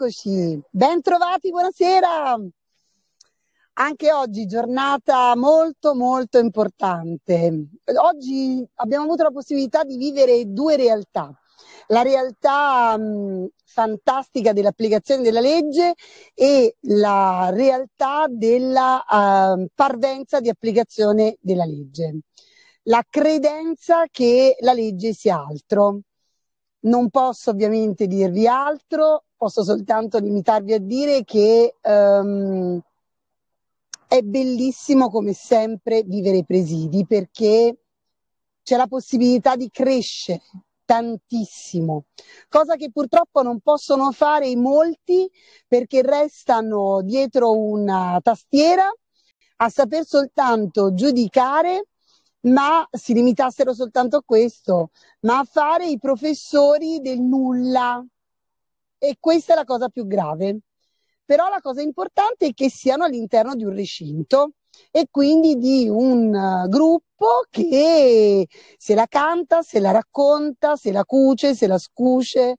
Eccoci, bentrovati, buonasera. Anche oggi giornata molto molto importante. Oggi abbiamo avuto la possibilità di vivere due realtà. La realtà mh, mm, fantastica dell'applicazione della legge e la realtà della uh, parvenza di applicazione della legge. La credenza che la legge sia altro. Non posso ovviamente dirvi altro, posso soltanto limitarvi a dire che um, è bellissimo come sempre vivere i presidi perché c'è la possibilità di crescere tantissimo, cosa che purtroppo non possono fare in molti perché restano dietro una tastiera a saper soltanto giudicare ma si limitassero soltanto a questo, ma a fare i professori del nulla, e questa è la cosa più grave. Però la cosa importante è che siano all'interno di un recinto e quindi di un eh, gruppo che se la canta, se la racconta, se la cuce, se la scuce.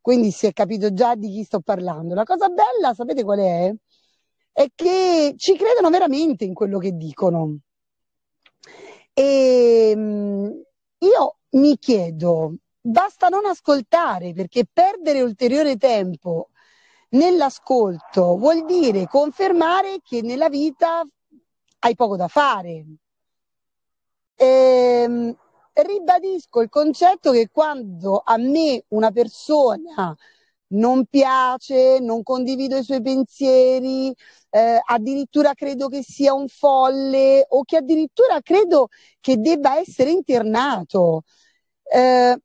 Quindi si è capito già di chi sto parlando. La cosa bella, sapete qual è? È che ci credono veramente in quello che dicono. E ehm, io mi chiedo, basta non ascoltare, perché perdere ulteriore tempo nell'ascolto vuol dire confermare che nella vita hai poco da fare. Ehm, ribadisco il concetto che quando a me una persona non piace, non condivido i suoi pensieri, eh, addirittura credo che sia un folle o che addirittura credo che debba essere internato. Eh,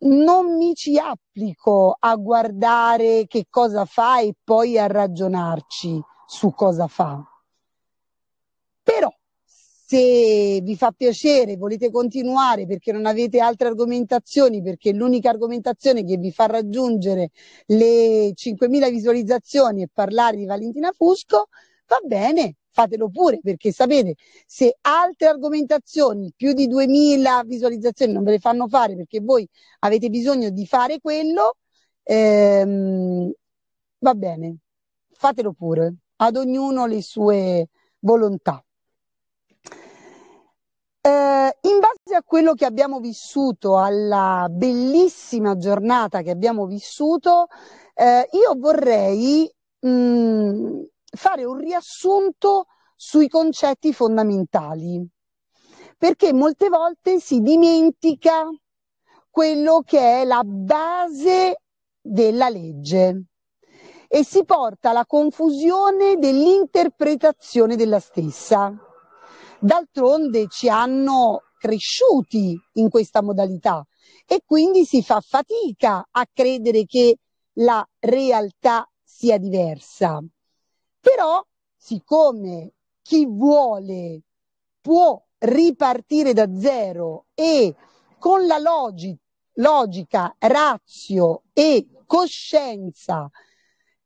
non mi ci applico a guardare che cosa fa e poi a ragionarci su cosa fa. Però se vi fa piacere, volete continuare perché non avete altre argomentazioni, perché l'unica argomentazione che vi fa raggiungere le 5.000 visualizzazioni è parlare di Valentina Fusco, va bene, fatelo pure perché sapete se altre argomentazioni più di 2000 visualizzazioni non ve le fanno fare perché voi avete bisogno di fare quello ehm, va bene fatelo pure ad ognuno le sue volontà eh, in base a quello che abbiamo vissuto alla bellissima giornata che abbiamo vissuto eh, io vorrei mh, mm, fare un riassunto sui concetti fondamentali, perché molte volte si dimentica quello che è la base della legge e si porta alla confusione dell'interpretazione della stessa. D'altronde ci hanno cresciuti in questa modalità e quindi si fa fatica a credere che la realtà sia diversa. Però, siccome chi vuole può ripartire da zero e con la logi- logica, razio e coscienza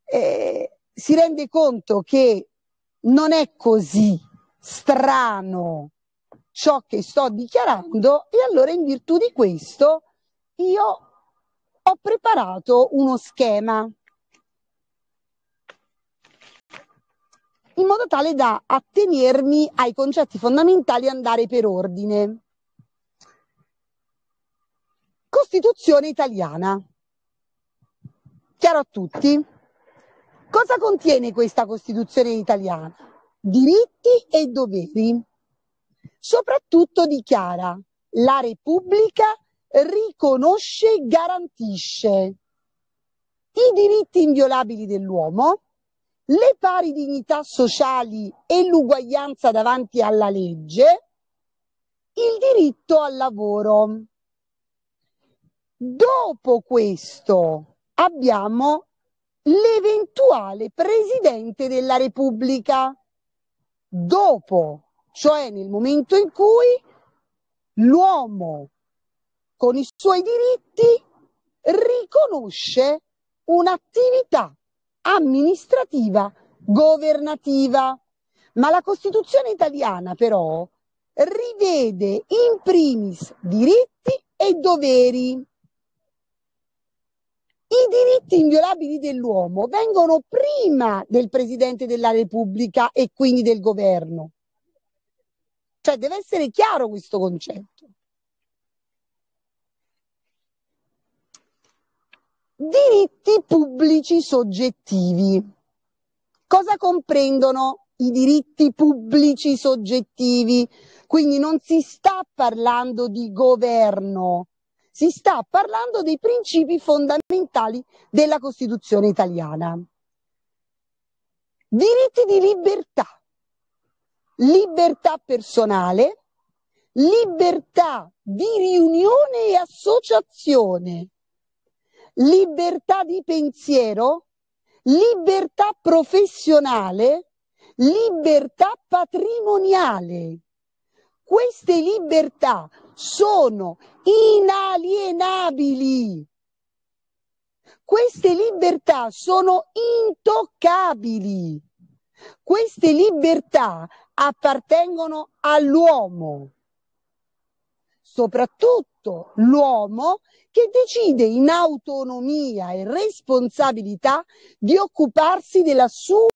eh, si rende conto che non è così strano ciò che sto dichiarando e allora in virtù di questo io ho preparato uno schema in modo tale da attenermi ai concetti fondamentali e andare per ordine. Costituzione italiana. Chiaro a tutti? Cosa contiene questa Costituzione italiana? Diritti e doveri. Soprattutto dichiara la Repubblica riconosce e garantisce i diritti inviolabili dell'uomo, le pari dignità sociali e l'uguaglianza davanti alla legge, il diritto al lavoro. Dopo questo abbiamo l'eventuale presidente della Repubblica. Dopo, cioè nel momento in cui l'uomo con i suoi diritti riconosce un'attività amministrativa governativa. Ma la Costituzione italiana però rivede in primis diritti e doveri. I diritti inviolabili dell'uomo vengono prima del Presidente della Repubblica e quindi del governo. Cioè deve essere chiaro questo concetto. Diritti pubblici soggettivi. Cosa comprendono i diritti pubblici soggettivi? Quindi non si sta parlando di governo, si sta parlando dei principi fondamentali della Costituzione italiana. Diritti di libertà, libertà personale, libertà di riunione e associazione, libertà di pensiero, libertà professionale, libertà patrimoniale. Queste libertà sono inalienabili. Queste libertà sono intoccabili. Queste libertà appartengono all'uomo. Soprattutto l'uomo che decide in autonomia e responsabilità di occuparsi della sua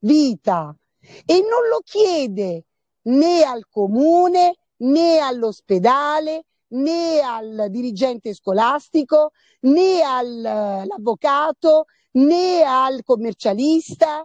vita e non lo chiede né al comune né all'ospedale né al dirigente scolastico né all'avvocato eh, né al commercialista.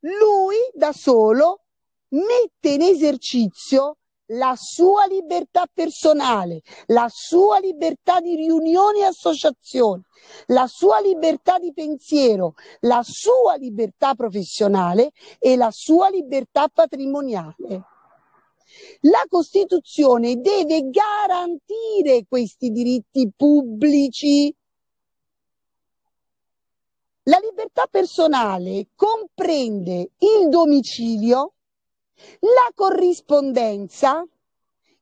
Lui da solo mette in esercizio la sua libertà personale, la sua libertà di riunione e associazione, la sua libertà di pensiero, la sua libertà professionale e la sua libertà patrimoniale. La Costituzione deve garantire questi diritti pubblici. La libertà personale comprende il domicilio, la corrispondenza,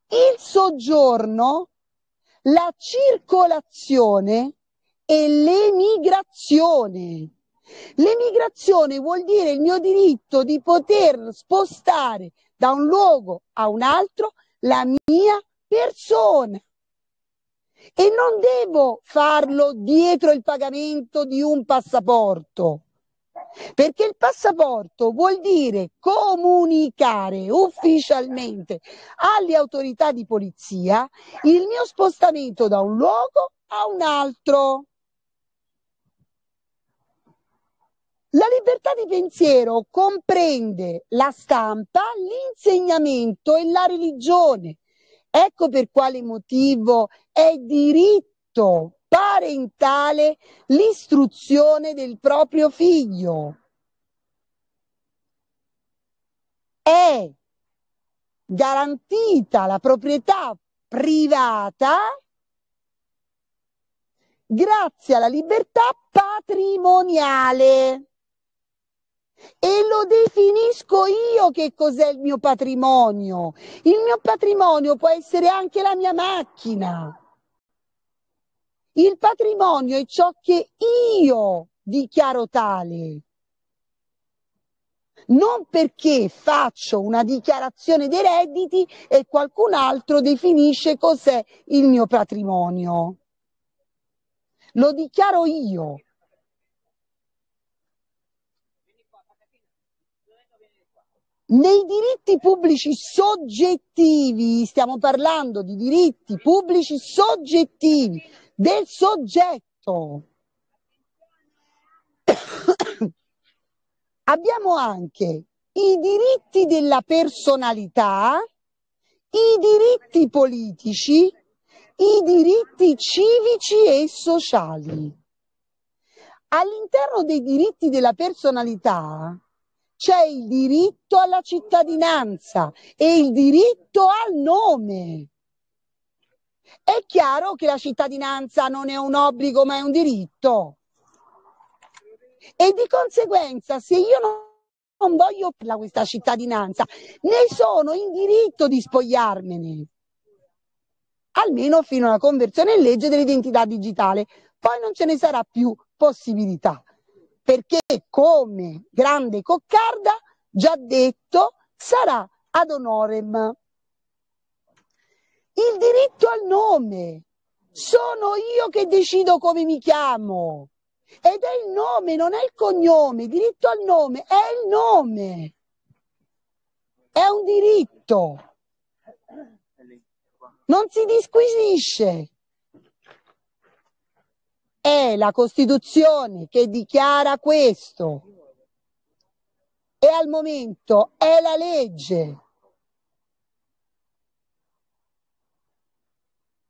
il soggiorno, la circolazione e l'emigrazione. L'emigrazione vuol dire il mio diritto di poter spostare da un luogo a un altro la mia persona. E non devo farlo dietro il pagamento di un passaporto perché il passaporto vuol dire comunicare ufficialmente alle autorità di polizia il mio spostamento da un luogo a un altro. La libertà di pensiero comprende la stampa, l'insegnamento e la religione. Ecco per quale motivo è diritto parentale l'istruzione del proprio figlio. È garantita la proprietà privata grazie alla libertà patrimoniale. E lo definisco io che cos'è il mio patrimonio. Il mio patrimonio può essere anche la mia macchina. Il patrimonio è ciò che io dichiaro tale. Non perché faccio una dichiarazione dei redditi e qualcun altro definisce cos'è il mio patrimonio. Lo dichiaro io. Nei diritti pubblici soggettivi, stiamo parlando di diritti pubblici soggettivi, del soggetto. Abbiamo anche i diritti della personalità, i diritti politici, i diritti civici e sociali. All'interno dei diritti della personalità c'è il diritto alla cittadinanza e il diritto al nome. È chiaro che la cittadinanza non è un obbligo ma è un diritto. E di conseguenza se io non voglio più questa cittadinanza, ne sono in diritto di spogliarmene almeno fino alla conversione in legge dell'identità digitale. Poi non ce ne sarà più possibilità, perché come grande coccarda, già detto, sarà ad onorem il diritto al nome. Sono io che decido come mi chiamo. Ed è il nome, non è il cognome. Il diritto al nome è il nome. È un diritto. Non si disquisisce. È la Costituzione che dichiara questo. E al momento è la legge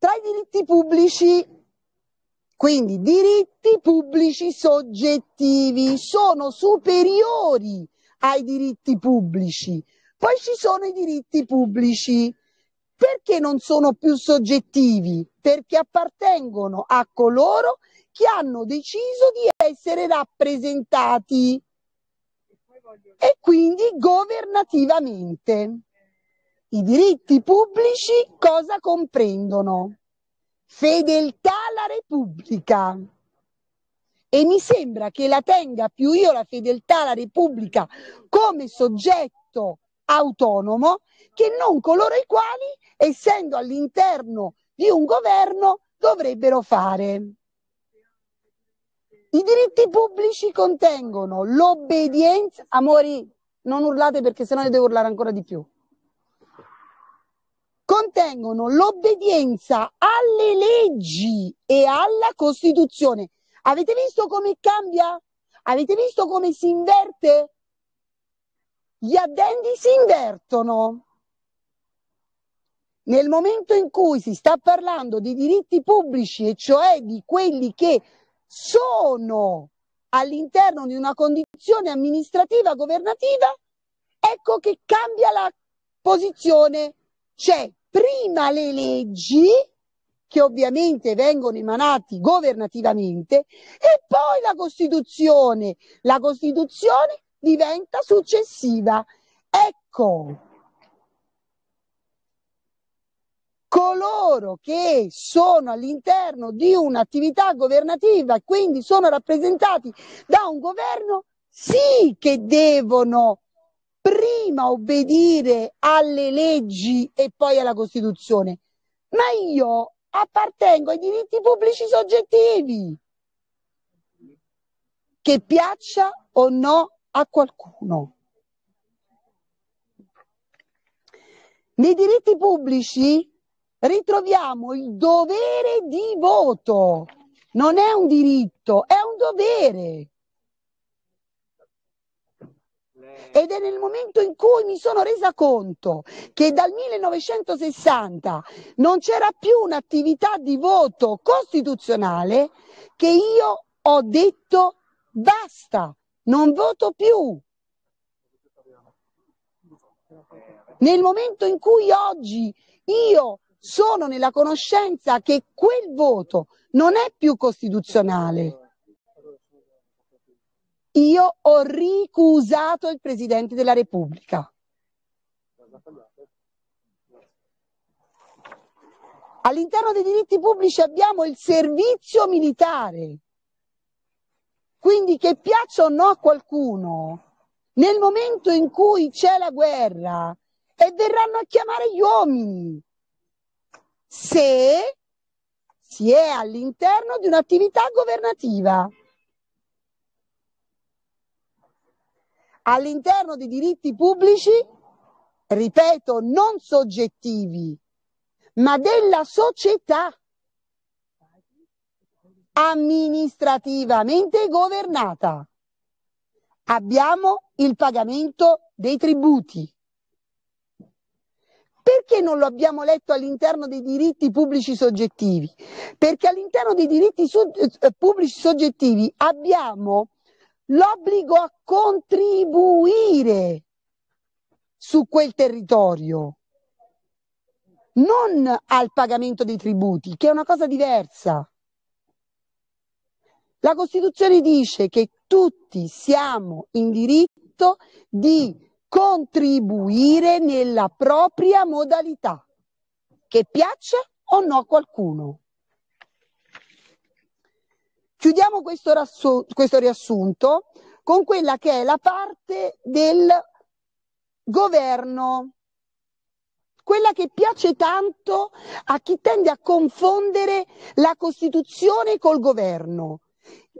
Tra i diritti pubblici, quindi diritti pubblici soggettivi sono superiori ai diritti pubblici. Poi ci sono i diritti pubblici. Perché non sono più soggettivi? Perché appartengono a coloro che hanno deciso di essere rappresentati e quindi governativamente. I diritti pubblici cosa comprendono? Fedeltà alla Repubblica. E mi sembra che la tenga più io la fedeltà alla Repubblica come soggetto autonomo che non coloro i quali, essendo all'interno di un governo, dovrebbero fare. I diritti pubblici contengono l'obbedienza, amori, non urlate perché sennò io devo urlare ancora di più mantengono l'obbedienza alle leggi e alla Costituzione. Avete visto come cambia? Avete visto come si inverte? Gli addendi si invertono. Nel momento in cui si sta parlando di diritti pubblici, e cioè di quelli che sono all'interno di una condizione amministrativa governativa, ecco che cambia la posizione c'è prima le leggi che ovviamente vengono emanati governativamente e poi la Costituzione. La Costituzione diventa successiva. Ecco, coloro che sono all'interno di un'attività governativa e quindi sono rappresentati da un governo, sì che devono prima obbedire alle leggi e poi alla Costituzione, ma io appartengo ai diritti pubblici soggettivi, che piaccia o no a qualcuno. Nei diritti pubblici ritroviamo il dovere di voto, non è un diritto, è un dovere. Ed è nel momento in cui mi sono resa conto che dal 1960 non c'era più un'attività di voto costituzionale che io ho detto basta, non voto più. Nel momento in cui oggi io sono nella conoscenza che quel voto non è più costituzionale, io ho ricusato il Presidente della Repubblica. All'interno dei diritti pubblici abbiamo il servizio militare. Quindi che piaccia o no a qualcuno, nel momento in cui c'è la guerra e verranno a chiamare gli uomini, se si è all'interno di un'attività governativa. all'interno dei diritti pubblici, ripeto, non soggettivi, ma della società amministrativamente governata. Abbiamo il pagamento dei tributi. Perché non lo abbiamo letto all'interno dei diritti pubblici soggettivi? Perché all'interno dei diritti so- eh, pubblici soggettivi abbiamo l'obbligo a contribuire su quel territorio, non al pagamento dei tributi, che è una cosa diversa. La Costituzione dice che tutti siamo in diritto di contribuire nella propria modalità, che piaccia o no a qualcuno. Chiudiamo questo, rasso- questo riassunto con quella che è la parte del governo, quella che piace tanto a chi tende a confondere la Costituzione col governo.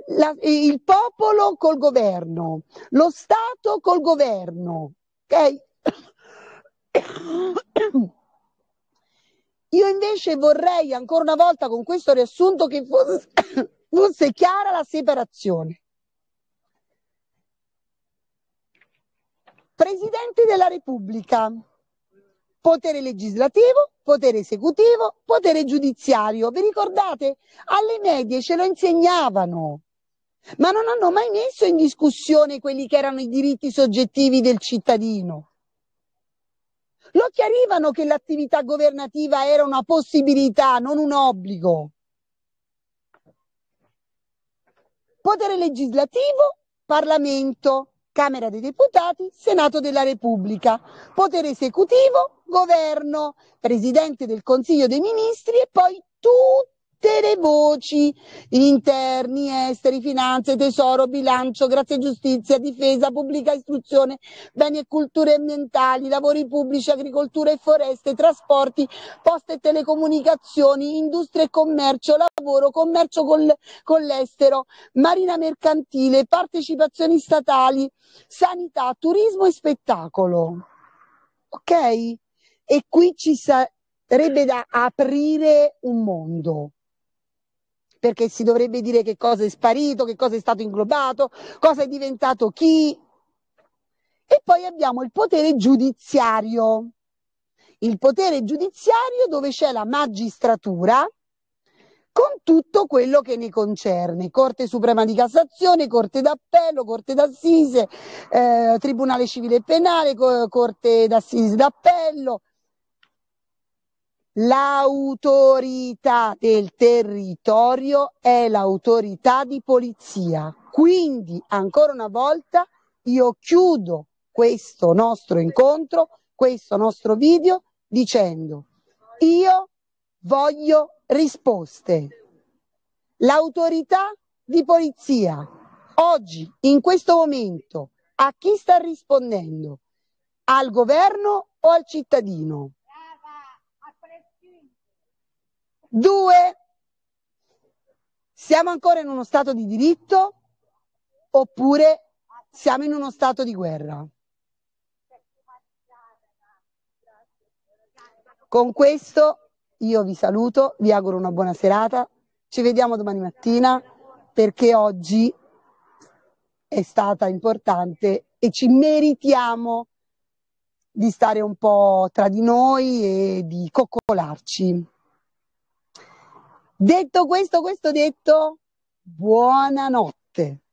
La, il popolo col governo, lo Stato col governo. Okay? Io invece vorrei ancora una volta con questo riassunto che fosse Fosse chiara la separazione. Presidente della Repubblica, potere legislativo, potere esecutivo, potere giudiziario. Vi ricordate? Alle medie ce lo insegnavano, ma non hanno mai messo in discussione quelli che erano i diritti soggettivi del cittadino. Lo chiarivano che l'attività governativa era una possibilità, non un obbligo. Potere legislativo, Parlamento, Camera dei Deputati, Senato della Repubblica. Potere esecutivo, Governo, Presidente del Consiglio dei Ministri e poi tutti tutte le voci, interni, esteri, finanze, tesoro, bilancio, grazia e giustizia, difesa, pubblica istruzione, beni e culture ambientali, lavori pubblici, agricoltura e foreste, trasporti, poste e telecomunicazioni, industria e commercio, lavoro, commercio col, con l'estero, marina mercantile, partecipazioni statali, sanità, turismo e spettacolo. Ok? E qui ci sarebbe da aprire un mondo perché si dovrebbe dire che cosa è sparito, che cosa è stato inglobato, cosa è diventato chi. E poi abbiamo il potere giudiziario. Il potere giudiziario dove c'è la magistratura con tutto quello che ne concerne, Corte Suprema di Cassazione, Corte d'Appello, Corte d'Assise, eh, Tribunale Civile e Penale, Corte d'Assise d'Appello, L'autorità del territorio è l'autorità di polizia. Quindi, ancora una volta, io chiudo questo nostro incontro, questo nostro video, dicendo io voglio risposte. L'autorità di polizia oggi, in questo momento, a chi sta rispondendo? Al governo o al cittadino? Due, siamo ancora in uno stato di diritto oppure siamo in uno stato di guerra? Con questo io vi saluto, vi auguro una buona serata, ci vediamo domani mattina perché oggi è stata importante e ci meritiamo di stare un po' tra di noi e di coccolarci. Detto questo, questo detto, buonanotte.